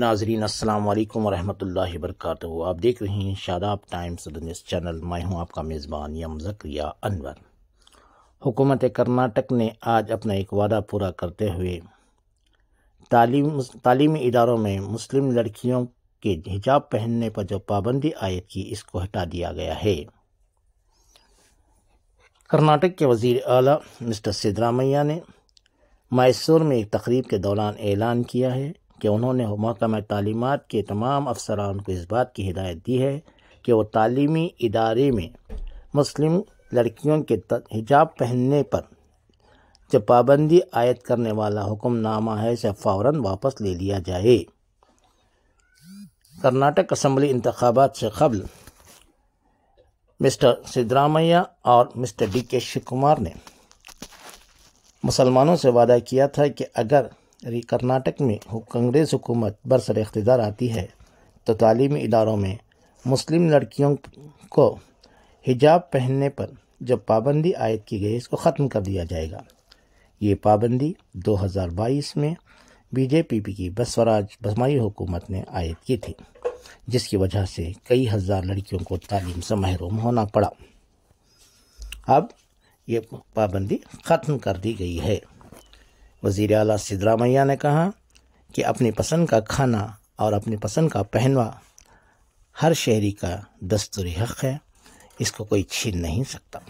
नाजरीन अस्सलाम वालेकुम रहमतुल्लाहि वरकत आप देख रहे हैं शादाब टाइम्स बिजनेस चैनल मैं हूं आपका मेज़बान यम जक्रिया अनवर हुकूमत कर्नाटक ने आज अपना एक वादा पूरा करते हुए तालीम तालीमी इदारों में मुस्लिम लड़कियों के हिजाब पहनने पर जो पाबंदी आयद की इसको हटा दिया गया है कर्नाटक के वजीर अली मिस्टर सिद्धरामैया ने मैसूर में एक तकरीब के दौरान ऐलान किया है कि उन्होंने महकमा तालीमत के तमाम अफसरान को इस बात की हिदायत दी है कि वो तालीमी इदारे में मुस्लिम लड़कियों के हिजाब पहनने पर जो पाबंदी आयद करने वाला हुक्मनामा है इसे फ़ौर वापस ले लिया जाए कर्नाटक असम्बली इंतबात से कबल मिस्टर सिद्धरामैया और मिस्टर डी के शिव कुमार ने मुसलमानों से वादा किया था कि अगर कर्नाटक में कांग्रेस हुकूमत बरसर इकतदार आती है तो तालीमी इदारों में मुस्लिम लड़कियों को हिजाब पहनने पर जब पाबंदी आयद की गई इसको ख़त्म कर दिया जाएगा ये पाबंदी दो हज़ार बाईस में बीजेपी की बसवराज बसमाई हुकूमत ने आयद की थी जिसकी वजह से कई हज़ार लड़कियों को तालीम से महरूम होना पड़ा अब ये पाबंदी ख़त्म कर दी गई है वज़ी अला सिद्धरामैया ने कहा कि अपनी पसंद का खाना और अपनी पसंद का पहनवा हर शहरी का दस्तूरी हक़ है इसको कोई छीन नहीं सकता